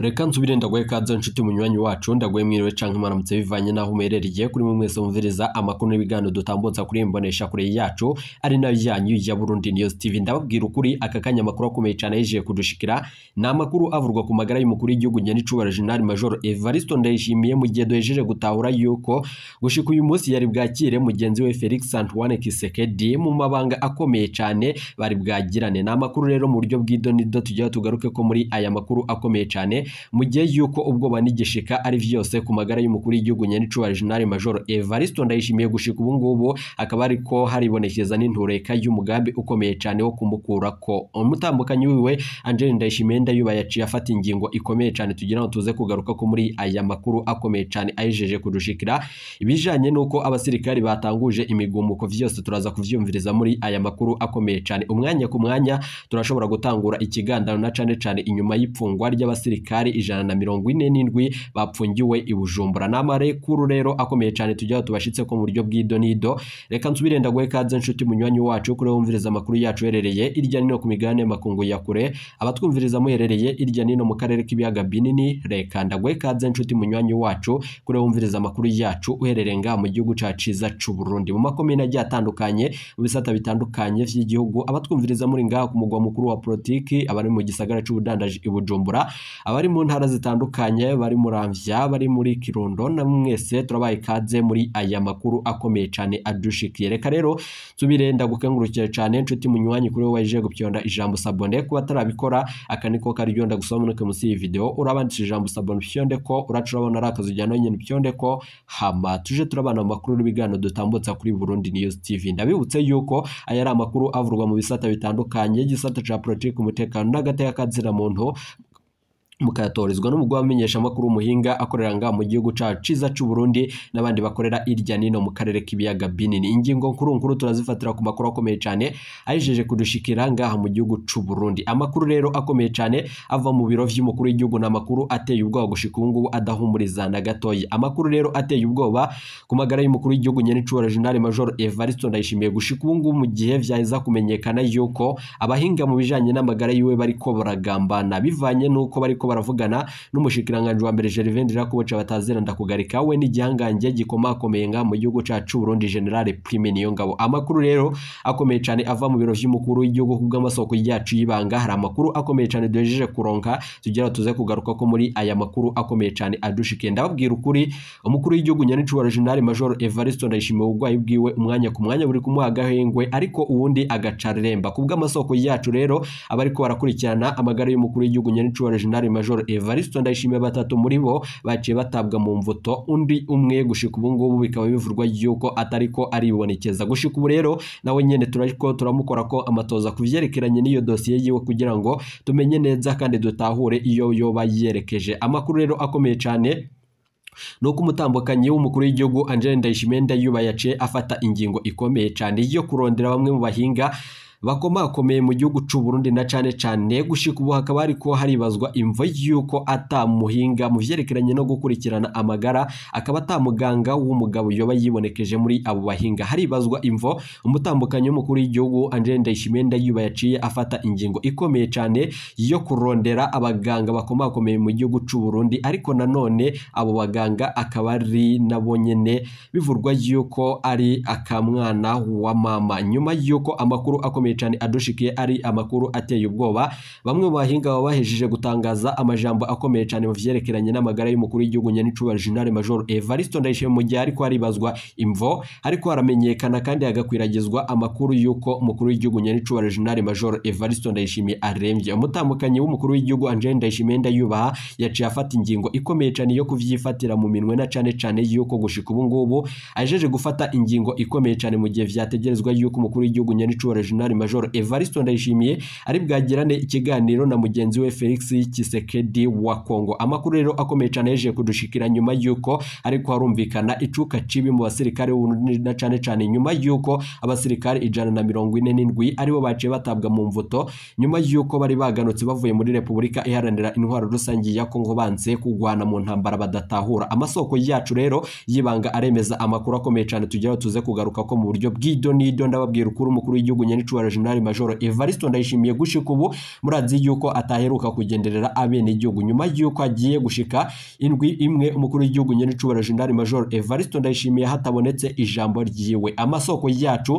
reka nsubire ndagoye kaze nshuti munywanyi wacu ndagoye mwiriwe canke mwaramutse bivanye naho muherereye kuri mwe mwese mwumviriza amakuru n'ibiganiro dutambutsa kuri imbonesha kure yacu ari nayo yanyu ya Burundi News TV ndababwira ukuri aka kanya amakuru akomeye cyane yijiye kudushikira ni amakuru avurwa ku magara y'umukuru w'igihugu nyanicubara General Major Evaristo Ndayishimiye mu gihe duhejeje gutahura yuko gushika uyu munsi yari bwakire mugenzi we Felix Antoine Kisekedi mu mabanga akomeye cyane bari bwagirane ni amakuru rero mu buryo bw'idonido tugira tugaruke ko muri aya makuru akomeye cyane mu gihe y'uko ubwoba n'igishika ari byose ku magara y'umukuru w'igihugu nyanicuba Jenerali Major Evariste Ndayishimiye gushika ubu ngubu akaba ko haribonekeza n'intureka y'umugambi ukomeye cyane wo kumukura ko umutambukanyi wiwe Angel Ndayishimiye Ndayuba yaciye afata ingingo ikomeye cyane tugira ngo tuze kugaruka ko muri aya makuru akomeye cyane ayijeje kudushikira ibijanye n'uko abasirikari batanguje imigumuko byose turaza kuvyumviriza muri aya makuru akomeye cyane umwanya ku mwanya turashobora gutangura ikiganiro na cyane cyane inyuma y'ipfungwa ry'abasirikari abamodokari ijana na mirongo ine n'indwi bapfungiwe i Bujumbura ni amarekuru rero akomeye cyane tujya tubashyitse ko mu buryo bw'ido n'ido reka nsubire ndaguhe kaze nshuti munywanyi wacu kuri wumviriza amakuru yacu uherereye irya no ku migabane makungu ya kure abatwumviriza muherereye irya nino mu karere k'ibiyaga binini reka ndaguhe kaze nshuti munywanyi wacu kuri wumviriza amakuru yacu uherereye ngaha mu gihugu caciza c'u Burundi mu makomine agiye atandukanye mu bisata bitandukanye by'igihugu abatwumviriza muri ngaha ku mugwa mukuru wa politiki abari mu gisagara c'ubudandaji i Bujumbura abari mu ntara zitandukanye bari muri Amvya bari muri Kirundo na mwese turabaye ikaze muri aya makuru akomeye cyane adushikiye reka rero tubire ndagukengurukire cyane inshuti munywanyi kuri wowe waje gupyonda ijambo sabone kuba tarabikora aka niko kari ryo ndagusoma munuke munsi iyi video urabandisha ijambo sabone pyonde ko uracu urabona ari akazu jyana nyine pyonde ko hama tuje turabana mu makuru n'ibigano dutambutsa kuri Burundi News TV ndabibutse yuko aya ari amakuru avurwa mu bisata bitandukanye igisata ca politiki umutekano n'agateka kazira muntu mukayatorizwa n'umugore w'amenyeshamakuru umuhinga akorera ngaha mu gihugu cyacu cyiza cy'uburundi n'abandi bakorera irya nino mu karere k'ibiyaga binini ingingo nkuru nkuru turazifatira ku makuru akomeye cyane ayijeje kudushikira ngaha mu gihugu cyu cy'uburundi amakuru rero akomeye cyane ava mu biro by'umukuru w'igihugu n'amakuru ateye ubwoba gushika ubu ngubu adahumuriza na gatoya amakuru rero ateye ubwoba ku magara y'umukuru w'igihugu nyenicura jenerali major evaristo ndayishimiye gushika ubu ngubu mu gihe byaheza kumenyekana yuko abahinga mu bijyanye n'amagara yiwe bariko baragambana bivanye n'uko bariko baravugana n'umushikiranganji wa mbere Gervin Ndirakuboca batazira ndakugarika we n'igihangange gikomakomeye nga mu gihugu cacu Burundi Generale Prime niyo ngabo amakuru rero akomeye cyane ava mu biro vy'umukuru w'igihugu kubw'amasoko yacu y'ibanga hari amakuru akomeye cyane duhejeje kuronka tugira tuze kugaruka ko muri aya makuru akomeye cyane adushikiye ndababwira ukuri umukuru w'igihugu nyanicubaro General Major Evaristo Ndayishimiye ubugwayi bwiwe umwanya ku mwanya buri kumuha agahengwe ariko uwundi agacaremba kubw'amasoko yacu rero abariko barakurikirana amagara y'umukuru w'igihugu nyanicubaro General Major Evaristo Ndayishimiye batatu muri bo baciye batabwa mu mvuto undi umwe gushika ubu ngubu bikaba bivurwa yuko atariko aribonekeza gushika ubu rero nawe nyene turariko turamukora ko amatoza kuvyerekeranye n'iyo dosiye yiwe kugira ngo tumenye neza kandi dutahure iyo yoba yerekeje amakuru rero akomeye cyane nuko umutambukanyi w'umukuru w'igihugu Angel Ndayishimiye Ndayuba afata ingingo ikomeye cyane yo kurondera bamwe mu bahinga bakomakomeye mu gihugu cy'u Burundi na cyane cyane gushika ubu hakaba ariko haribazwa imvo y'uko atamuhinga mu byerekeranye no gukurikirana amagara akaba atamuganga w'umugabo yoba yibonekeje muri abo bahinga haribazwa imvo umutambukanyi w'umukuru w'igihugu Angel Ndayishimiye Ndayuba yaciye afata ingingo ikomeye cyane yo kurondera abaganga bakomakomeye mu gihugu cy'u Burundi ariko nanone abo baganga akaba ari nabo nyene bivurwa yuko ari akamwana wa mama nyuma yuko amakuru akomeye amwicanyi adushikiye ari amakuru ateye ubwoba bamwe mu bahinga baba gutangaza amajambo akomeye cyane mu vyerekeranye n'amagara y'umukuru w'igihugu nyanicubahiro General Major Evaristo Ndayishimiye mu gihe ariko haribazwa imvo ariko haramenyekana kandi hagakwiragizwa amakuru y'uko umukuru w'igihugu nyanicubahiro General Major Evaristo Ndayishimiye arembye umutandukanye w'umukuru w'igihugu Angel Ndayishimiye ndayubaha yaciye afata ingingo ikomeye cyane yo kuvyifatira mu minwe na cyane cyane y'uko gushika ubu ngubu ajeje gufata ingingo ikomeye cyane mu gihe vyategerezwa y'uko umukuru w'igihugu nyanicubahiro General majoro Evariste Ndayishimiye ari bwagirane ikiganiro na mugenzi we Felix Kisekedi wa Kongo amakuru rero akomeye cyane yaje kudushikira nyuma y'uko ariko harumvikana icuka cibi mu basirikare na cyane cyane nyuma y'uko abasirikare ijana na mirongo ine n'indwi aribo baciye batabwa mu mvuto nyuma y'uko bari baganutse bavuye muri Repubulika iharanira intwaro rusange ya Kongo banze kugwana mu ntambara badatahura amasoko yacu rero yibanga aremeza amakuru akomeye cyane tugeraho tuze kugaruka ko mu buryo bw'ido n'ido ndababwira ukuri umukuru w'igihugu nyanicuwaro Rtd General Major Evaristo Ndayishimiye gushika ubu murazi yuko ataheruka kugenderera abene igihugu nyuma yuko agiye gushika indwi imwe umukuru w'igihugu nyene Cubaro General Major Evaristo Ndayishimiye hatabonetse ijambo ryiwe amasoko yacu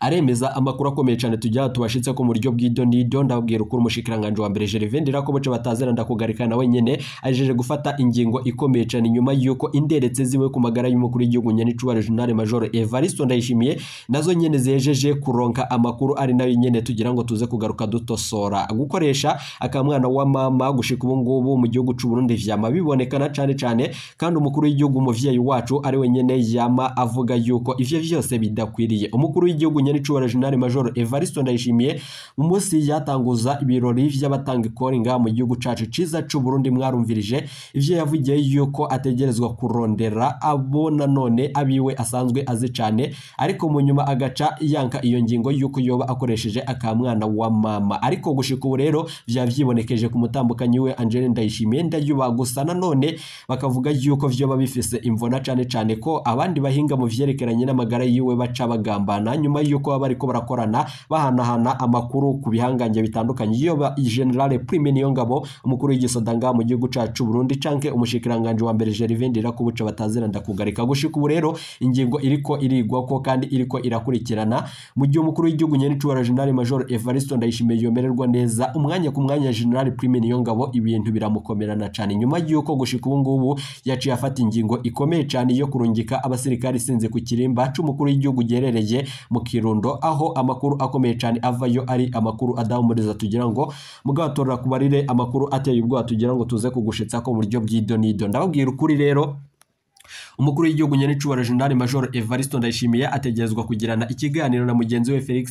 aremeza amakuru akomeye cyane tujya tubashitse ko mu buryo bw'idyo n'idyo ndababwira ukuri umushikiranganji wa mbere Gervin Ndirakoboce batazera ndakugarika nawe nyene ajeje gufata ingingo ikomeye cyane nyuma y'uko inderetse ziwe ku magara y'umukuru w'igihugu Nyanicubahiro General Major Evaristo Ndayishimiye nazo nyene zejeje kuronka amakuru ari nayo nyine tugira ngo tuze kugaruka dutosora gukoresha akamwana wa mama gushika ubu ngubu mu gihugu cyuburundi Burundi vyama bibonekana cyane cyane kandi umukuru w'igihugu umuvyeyi wacu ari we nyene yama avuga yuko ivyo byose bidakwiriye umukuru w'igihugu w'igihugu nyaricubara General Major Evariste Ndayishimiye umunsi yatanguza ibirori by'abatanga ikoringa mu gihugu cacu ciza c'u Burundi mwarumvirije ivyo yavugiye yuko ategerezwa kurondera abo nanone abiwe asanzwe azi cyane ariko mu nyuma agaca yanka iyo ngingo yuko yoba akoresheje akamwana wa mama ariko gushika ubu rero vya vyibonekeje ku mutambukanyi we Angeline Ndayishimiye ndayuba gusa nanone bakavuga yuko vyoba bifise imvona cyane cyane ko abandi bahinga mu vyerekeranye n'amagara yiwe baca bagambana nyuma y'uko baba bari ko barakorana bahanahana amakuru ku bihangange bitandukanye iyo ba generale prime niyo ngabo umukuru w'igisodanga mu gihugu cyacu Burundi canke umushikiranganje wa mbere Gervin Ndirakubuca bataziranda kugarika gushika ubu rero ingingo iriko irigwa ko kandi iriko irakurikirana mu gihe umukuru w'igihugu nyene cyubara generale major Evaristo Ndayishimiye yomererwa neza umwanya ku mwanya generale prime niyo ngabo ibintu biramukomerana cyane nyuma y'uko gushika ubu ngubu yaciye afata ingingo ikomeye cyane yo kurungika abasirikare sinze ku kirimba cy'umukuru w'igihugu gerereye mu kirundo aho amakuru akomeye cyane avayo ari amakuru adahumuriza tugira ngo mugatorera kubarire amakuru ateye ubwoba tugira ngo tuze kugushitsa ko mu buryo bw'ido n'ido ndababwira ukuri rero umukuru w'igihugu nyanicubaro jenerali major evaristo ndayishimiye ategerezwa kugirana ikiganiro na mugenzi we felix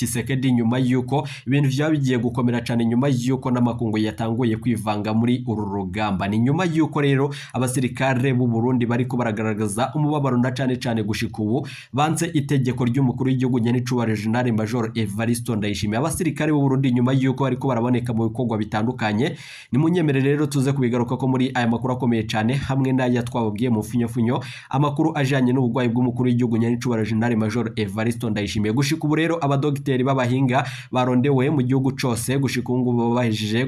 Tshisekedi nyuma y'uko ibintu byaba bigiye gukomera cyane nyuma y'uko n'amakungu yatanguye kwivanga muri uru rugamba ni nyuma y'uko rero abasirikare b'u Burundi bari baragaragaza umubabaro na cyane cyane gushika ubu banse itegeko ry'umukuru w'igihugu nyanicubahiro General Major Evariste Ndayishimiye abasirikare b'u Burundi nyuma y'uko bariko baraboneka mu bikorwa bitandukanye ni munyemere rero tuze kubigaruka ko muri aya makuru akomeye cyane hamwe n'aya twababwiye mu mfunyofunyo amakuru ajanye n'ubugwayi bw'umukuru w'igihugu nyanicubahiro General Major Evariste Ndayishimiye gushika ubu rero abadogite abadogiteri b'abahinga barondewe mu gihugu cyose gushika ubu ngubu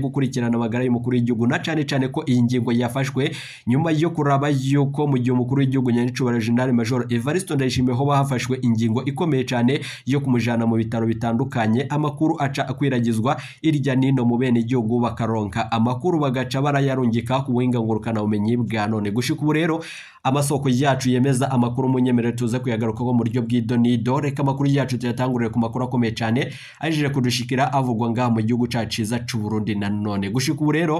gukurikirana amagara y'umukuru w'igihugu na cyane cyane ko iyi ngingo yafashwe nyuma yo kuraba yuko mu gihe umukuru w'igihugu nyanicubara General Major Evariste Ndayishimiye ho hafashwe ingingo ikomeye cyane yo kumujyana mu bitaro bitandukanye amakuru aca akwiragizwa irya nino mu bene igihugu bakaronka amakuru bagaca barayarungika ku buhinga ngurukanabumenyi bwa none gushika ubu rero amasoko yacu yemeza amakuru munyemerere tuze kuyagarukaho mu buryo bw'idonido reka amakuru yacu tuyatangurire ku makuru akomeye cyane ajije kudushikira avugwa ngaha mu gihugu cyacu cyiza cy'u Burundi nanone gushika ubu rero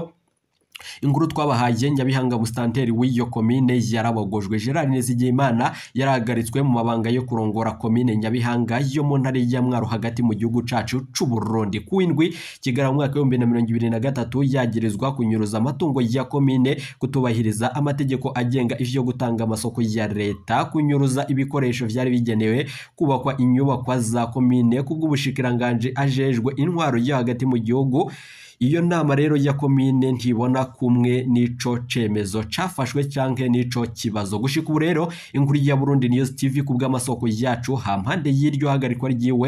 inkuru twabahaye nyabihanga busitanteri w'iyo komine yarabogojwe gerard nizigiyimana yarahagaritswe mu mabanga yo kurongora komine nyabihanga yo mu ntara ya mwaro hagati mu gihugu cacu c'uburundi ku indwi kigara mu mwaka w'ibihumbi na mirongo ibiri na gatatu yagirizwa kunyuruza amatungo ya komine kutubahiriza amategeko agenga ivyo gutanga amasoko ya leta kunyuruza ibikoresho byari bigenewe kubakwa inyubakwa za komine kubw'ubushikiranganje ajejwe intwaro yo hagati mu gihugu iyo nama rero ya komine ntibona kumwe n'ico cemezo cafashwe canke n'ico kibazo gushika ubu rero inkuru ya Burundi News TV ku bw'amasoko yacu hampande y'iryo hagarikwa ryiwe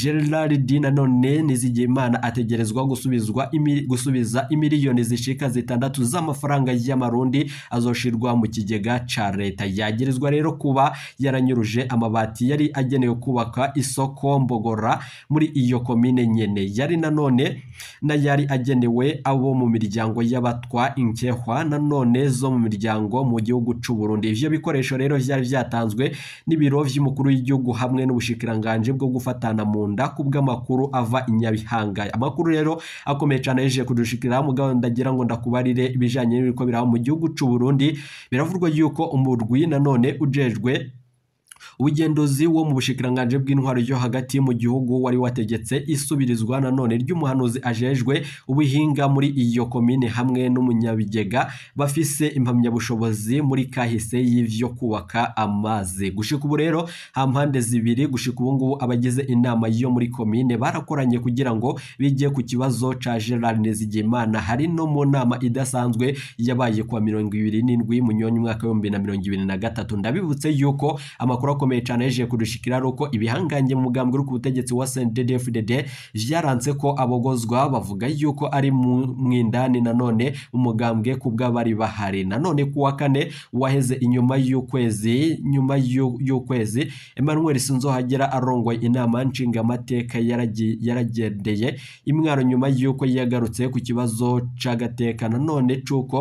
Gerald Dina none Nizigiyimana ategerezwa gusubizwa imir, gusubiza imiliyoni zishika zitandatu z'amafaranga y'amarundi azoshirwa mu kigega ca leta yagirizwa rero kuba yaranyuruje amabati yari agenewe kubaka isoko mbogora muri iyo komine nyene yari nanone na yari agenewe abo mu miryango y'abatwa inkehwa nanone zo mu miryango mu gihugu cy'u Burundi ivyo bikoresho rero byari byatanzwe n'ibiro by’umukuru w'igihugu hamwe n'ubushikiranganji bwo gufatana mu nda ku ava i amakuru rero akomeye cyane yeje kudushikira mugabo ndagira ngo ndakubarire ibijanye n'ibiriko biraba mu gihugu cy'u Burundi biravurwa yuko umurwi nanone ujejwe ubugenduzi wo mu bushikiranganji bw'intwaro yo hagati mu gihugu wari wategetse isubirizwa nanone ry'umuhanuzi ajejwe ubuhinga muri iyo komine hamwe n'umunyabigega bafise impamyabushobozi muri kahise y'ivyo kubaka amazi gushika ubu rero ha mpande zibiri gushika ubu ngubu abagize inama yo muri komine barakoranye kugira ngo bijye ku kibazo ca Gerard Nizigimana hari no mu nama idasanzwe yabaye kwa mirongo ibiri n'indwi mu nyoni umwaka w'ibihumbi na mirongo ibiri na gatatu ndabibutse yuko amakuru akomeye cyane yaje kudushikira ari uko ibihangange mu mugambwe uri ku butegetsi wa CNDD-FDD byaranze ko abogozwa bavuga yuko ari mu indani nanone umugambwe ku bw'abari bahari nanone ku wa kane waheze inyuma y'ukwezi nyuma y'ukwezi Emmanuel Sinzohagera arongoye inama nshingamateka yaragendeye imwaro nyuma y'uko yagarutse ku kibazo cy'agateka nanone cy'uko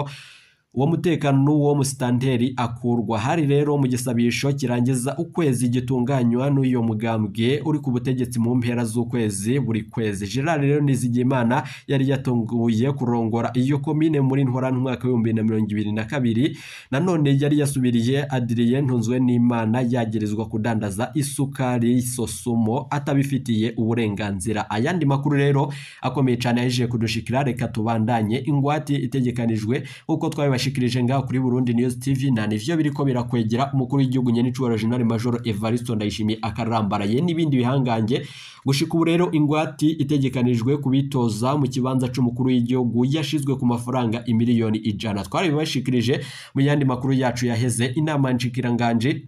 uwo mutekano n'uwo musitanteri akurwa hari rero mu gisabisho kirangiza ukwezi gitunganywa n'uyo mugambwe uri ku butegetsi mu mpera z'ukwezi buri kwezi gerard rero nizigimana yari yatunguye kurongora iyo komine muri ntwara umwaka w'ibihumbi na mirongo ibiri na kabiri nanone yari yasubiriye adiriye ntunzwe n'imana yagirizwa kudandaza isukari sosumo atabifitiye uburenganzira ayandi makuru rero akomeye cyane yaje kudushikira reka tubandanye ingwate itegekanijwe nk'uko twabibashije twabashikirije ngaho kuri Burundi News TV na nivyo biriko birakwegera umukuru w'igihugu nyene cy'uwara General Major Evaristo Ndayishimiye akarambaraye n'ibindi bihangange gushika ubu rero ingwati itegekanijwe kubitoza mu kibanza cyumukuru w'igihugu yashyizwe ku mafaranga imiliyoni ijana twarabibashikirije mu yandi makuru yacu yaheze inama nshikiranganje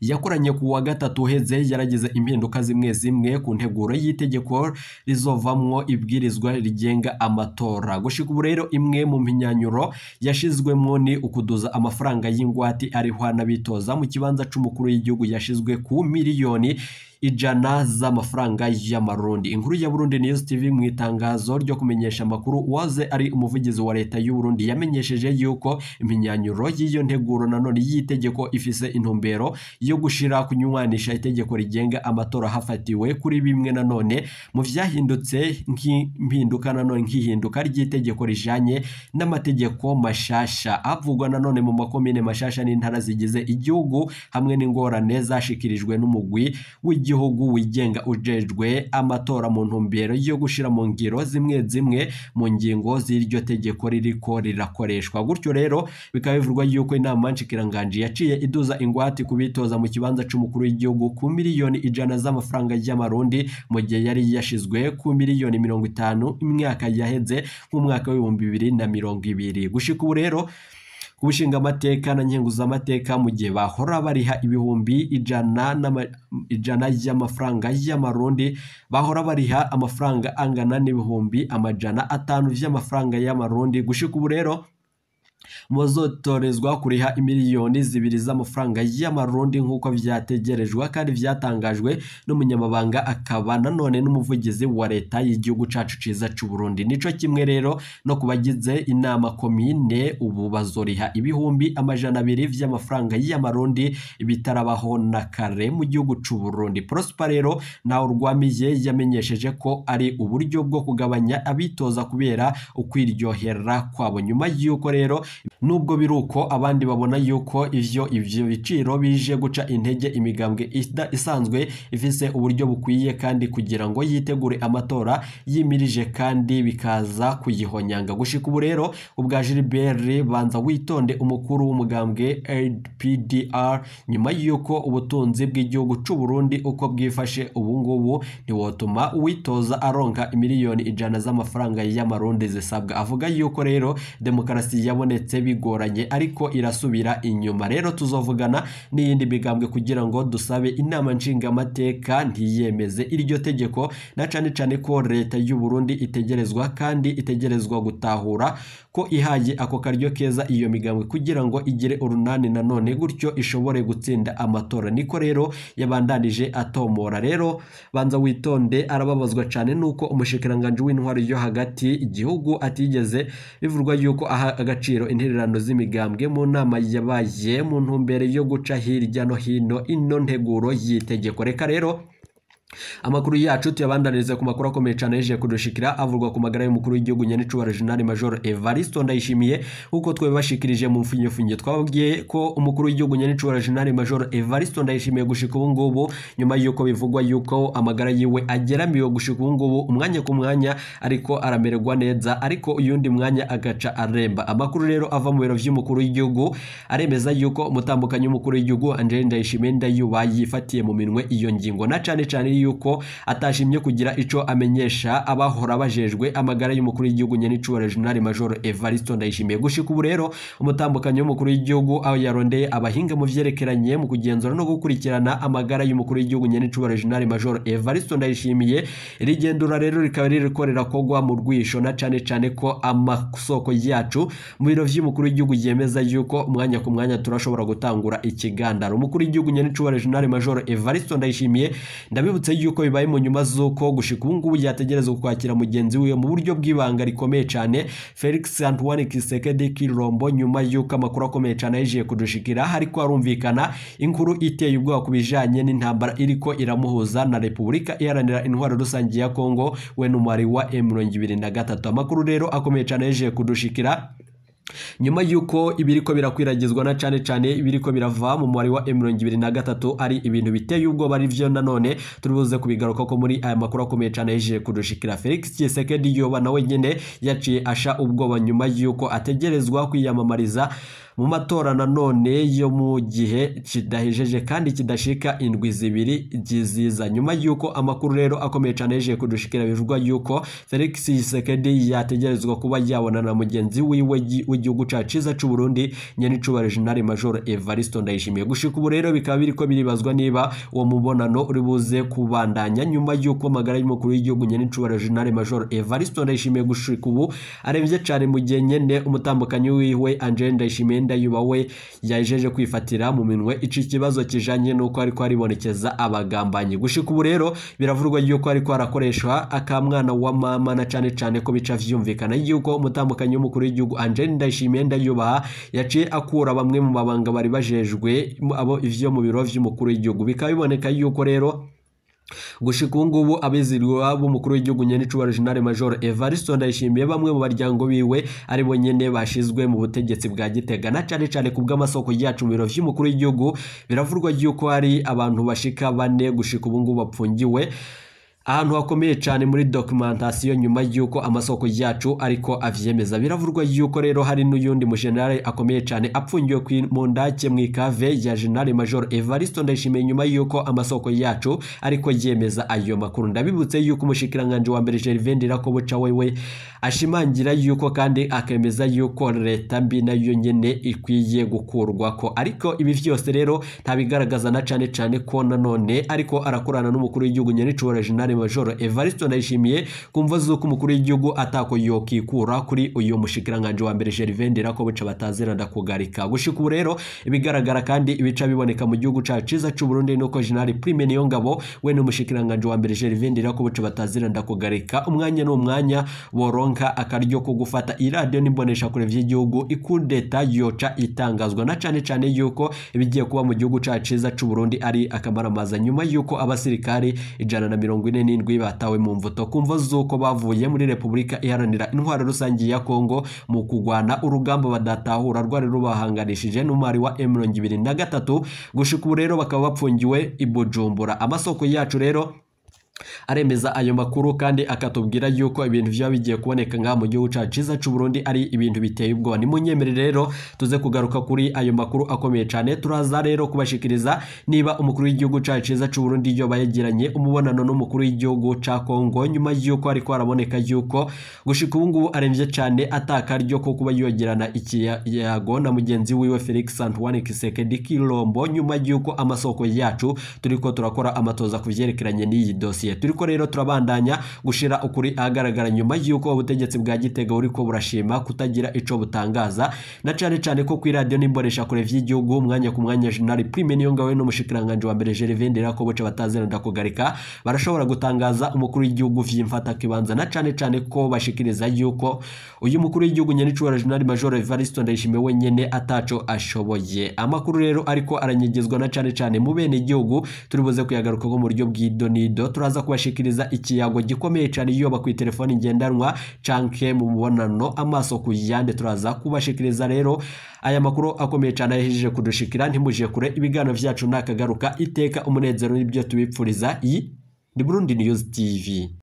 yakoranye ku wa gatatu uheze yaragize impinduka zimwe zimwe ku nteguro y'itegeko rizovamwo ibwirizwa rigenga amatora gushika ubu rero imwe mu minyanyuro yashizwemo ni ukuduza amafaranga y’ingwati arihwa n'abitoza mu kibanza cy’umukuru w'igihugu yashizwe ku miliyoni ijana z'amafaranga y'amarundi inkuru ya burundi news tv mu itangazo ryo kumenyesha amakuru uwaze ari umuvugizi wa leta y'u burundi yamenyesheje yuko imyanyuro y'iyo nteguro nanone y'itegeko ifise intumbero yo gushira kunywanisha itegeko rigenga amatora hafatiwe kuri bimwe nanone mu byahindutse nk'impinduka nanone nk'ihinduka ry'itegeko rijanye n'amategeko mashasha avugwa nanone mu makomine mashasha n'intara zigize igihugu hamwe n'ingorane zashikirijwe n'umugwi w'igihugu w'igihugu wigenga ujejwe amatora mu ntumbero yo gushyira mu ngiro zimwe zimwe mu ngingo z'iryo tegeko ririko rirakoreshwa gutyo rero bikaba bivugwa yuko inama nshikiranganji yaciye iduza ingwate kubitoza mu kibanza c'umukuru w'igihugu ku miliyoni ijana z'amafaranga y'amarundi mu gihe yari yashyizwe ku miliyoni mirongo itanu imyaka yaheze nk'umwaka w'ibihumbi bibiri na mirongo ibiri gushika ubu rero ku amateka na nkenguzamateka mu gihe bahora bariha ibihumbi ijana by'amafaranga y'amarundi bahora bariha amafaranga angana n'ibihumbi amajana atanu by'amafaranga y'amarundi gushika ubu rero bazotorezwa kuriha imiliyoni zibiri z'amafaranga y'amarundi nk'uko byategerejwe kandi byatangajwe n'umunyamabanga akaba nanone n'umuvugizi wa leta y'igihugu cyacu cyiza cy'u nico kimwe rero no kubagize inama komine ubu bazoriha ibihumbi amajana abiri by'amafaranga y'amarundi bitarabaho na kare mu gihugu cy'u Burundi Prosper rero ntawe urwamiye yamenyesheje ko ari uburyo bwo kugabanya abitoza kubera ukwiryohera kwabo nyuma y'uko rero nubwo biri uko abandi babona yuko ivyo ivyo biciro bije guca intege imigambwe isanzwe ifise uburyo bukwiye kandi kugira ngo yitegure amatora yimirije kandi bikaza kuyihonyanga gushika ubu rero ubwa Gilbert banza witonde umukuru w'umugambwe APDR nyuma yuko ubutunzi bw'igihugu cy'u Burundi uko bwifashe ubungubu ngubu ntiwotuma uwitoza aronka imiliyoni ijana z'amafaranga y'amarundi zisabwa avuga yuko rero demokarasi yabonetse ndetse bigoranye ariko irasubira inyuma rero tuzovugana n'iyindi migambwe kugira ngo dusabe inama nshingamateka ntiyemeze iryo tegeko na cyane cyane ko leta y'u Burundi itegerezwa kandi itegerezwa gutahura ko ihaye ako karyo keza iyo migambwe kugira ngo igire urunani nanone gutyo ishobore gutsinda amatora niko rero yabandanije atomora rero banza witonde arababazwa cyane nuko umushikiranganji w'intwaro yo hagati igihugu atigeze bivurwa yuko aha agaciro intererano z'imigambwe mu nama yabaye mu ntumbero yo guca hirya no hino ino nteguro y'itegeko reka rero amakuru yacu tuyabandaniriza ku makuru akomeye cyane yaje kudushikira avurwa ku magara y'umukuru w'igihugu nyanicubahiro jenali major evaristo ndayishimiye nk'uko twabibashikirije mu mfunyefunye twababwiye ko umukuru w'igihugu nyanicubahiro jenali major evaristo ndayishimiye gushika ubu ngubu nyuma y'uko bivugwa y'uko amagara yiwe ageramiwe gushika ubu ngubu umwanya ku mwanya ariko aramererwa neza ariko uyundi mwanya agaca aremba amakuru rero ava mu biro by'umukuru w'igihugu aremeza y'uko umutambukanyi umukuru w'igihugu angeline ndayishimiye ndayuba yifatiye mu minwe iyo ngingo na cyane cyane yuko atashimye kugira ico amenyesha abahora bajejwe amagara y'umukuru w'igihugu nyenicubahiro General Major Evaristo Ndayishimiye gushika ubu rero umutambukanyi w'umukuru w'igihugu aho yarondeye abahinga mu byerekeranye mu kugenzura no gukurikirana amagara y'umukuru w'igihugu nyenicubahiro General Major Evaristo Ndayishimiye iri gendura rero rikaba ririkorera kogwa mu rwisho na cane cane ko amasoko yacu mu biro by'umukuru w'igihugu yemeza yuko umwanya ku mwanya turashobora gutangura ikigandaro umukuru w'igihugu nyenicubahiro General Major Evaristo Ndayishimiye ndabibutsa yibutse yuko bibaye mu nyuma z'uko gushika ubu ngubu yategereza kwakira mugenzi we mu buryo bw'ibanga rikomeye cyane felix antoine kisekedi kirombo nyuma y'uko amakuru akomeye cyane yaje kudushikira ariko harumvikana inkuru iteye ubwoba ku bijyanye n'intambara iriko iramuhuza na repubulika iharanira intwaro rusange ya kongo we n'umubare wa m mirongo ibiri na gatatu amakuru rero akomeye cyane yaje kudushikira nyuma y'uko ibiriko birakwiragizwa na cyane cyane ibiriko birava mu mubare wa mirongo ibiri na gatatu ari ibintu biteye ubwoba ari byo nanone turi buze kubigaruka ko muri aya makuru akomeye cyane yaje kudushikira felix kisekedi yoba nawe nyine yaciye asha ubwoba nyuma y'uko ategerezwa kwiyamamariza mu matora nanone yo mu gihe kidahejeje kandi kidashika indwi zibiri ziza nyuma y'uko amakuru rero akomeye cyane yaje kudushikira bivugwa y'uko felix kisekedi yategerezwa kuba yabona na mugenzi wiwe w'igihugu cyacu cyiza cy'u Burundi nyenicubahiro Major Evariste Ndayishimiye gushika ubu rero bikaba biri ko biribazwa niba uwo mubonano uri buze kubandanya nyuma y'uko amagara y'umukuru w'igihugu nyenicubahiro General Major Evariste Ndayishimiye gushika ubu aremvye cyane mu gihe nyene umutambukanyi wiwe Angel Ndayishimiye Ndayuba yajeje kwifatira mu minwe iki kibazo kijanye n'uko ariko aribonekeza abagambanyi gushika ubu rero biravurwa yuko ariko arakoreshwa akamwana wa mama na cyane cyane ko bica vyumvikana yuko umutambukanyi w'umukuru w'igihugu Angel ndayishimiye ndayubaha yaciye akura bamwe mu mabanga bari bajejwe abo ivyo mu biro vy'umukuru w'igihugu bikaba biboneka yuko rero gushika ubu ngubu abizirwa b'umukuru w'igihugu nyenicubahiro jenerali major evariste ndayishimiye bamwe mu baryango biwe ari bo nyene bashizwe mu butegetsi bwa gitega na cane cane ku bw'amasoko yacu mu biro vy'umukuru w'igihugu biravurwa yuko hari abantu bashika bane gushika ubu ngubu bapfungiwe ahantu hakomeye cyane muri documentation nyuma y'uko amasoko yacu ariko avyemeza biravurwa y'uko rero hari n'uyundi mujenerali akomeye cyane apfungiwe mu ndake mu ikave ya general major Evaristo Ndayishimiye nyuma y'uko amasoko yacu ariko yemeza ayo makuru ndabibutse y'uko umushikiranganje wa mbere Gervais Ndirakobuca wewe ashimangira y'uko kandi akemeza y'uko leta mbi nayo nyene ikwiye gukurwa ko ariko ibi byose rero ntabigaragaza na cyane cyane ko nanone ariko arakorana n'umukuru w'igihugu nyene General majoro evariste ndayishimiye ku mvo z'uko umukuru w'igihugu atako yokikura kuri uyu mushikiranganji wa mbere ko buca batazira ndakugarika gushika ubu rero ibigaragara kandi ibica biboneka mu gihugu cacu ciza c'uburundi nuko generali prime niyongabo we ni umushikiranganji wa mbere gervain ndirakobuca batazira ndakugarika umwanya ni umwanya woronka akaryo ko gufata iradiyo kure by'igihugu ikudeta yoca itangazwa na cane cane yuko ibigiye kuba mu gihugu cacu ciza c'uburundi ari akamaramaza nyuma yuko abasirikare ijana na mirongo ine n'indwi batawe mu mvuto ku mvo z'uko bavuye muri repubulika iharanira intwaro rusange ya kongo mu kurwana urugamba badatahura rwari rubahanganishije n'umwari wa m mirongo ibiri na gatatu gushika rero bakaba bapfungiwe i bujumbura amasoko yacu rero aremeza ayo makuru kandi akatubwira yuko ibintu byaba bigiye kuboneka nk'aha mu gihugu cyacu cyiza cy'u Burundi ari ibintu biteye ubwoba nimunyemere rero tuze kugaruka kuri ayo makuru akomeye cyane turaza rero kubashikiriza niba umukuru w'igihugu cyacu cyiza cy'u Burundi yoba yagiranye umubonano n'umukuru w'igihugu cya Kongo nyuma y'uko ariko haraboneka yuko gushika ubu ngubu aremvye cyane ataka ryo ko kuba yogerana ikiyago na mugenzi wiwe Felix Antoine Kisekedi Kilombo nyuma y'uko amasoko yacu ko turakora amatoza ku vyerekeranye n'iyi dosiye bashyigikiye turiko rero turabandanya gushira ukuri ahagaragara nyuma y'uko ubutegetsi bwa gitega uri ko burashima kutagira icyo butangaza na cane cane ko kuri radio n'imboresha kure vy'igihugu umwanya ku mwanya General Prime niyo ngawe n'umushikiranganje wa mbere Gervendera ko boce batazira ndakugarika barashobora gutangaza umukuru w'igihugu vyimfata kibanza na cane cane ko bashikiriza yuko uyu mukuru w'igihugu nyenicura General Major Evaristo Ndayishimiye wenyene ataco ashoboye amakuru rero ariko aranyegezwa na cane cane mu bene igihugu turibuze kuyagaruka ko mu buryo bw'idonido turaza aza kubashikiriza ikiyago gikomeye cyane iyo ku telefoni ngendanwa canke mu mubonano amaso ku yande turaza kubashikiriza rero aya makuru akomeye cyane yahejeje kudushikira ntimuje kure ibiganiro byacu nakagaruka iteka umunezero n'ibyo tubipfuriza i ni Burundi News TV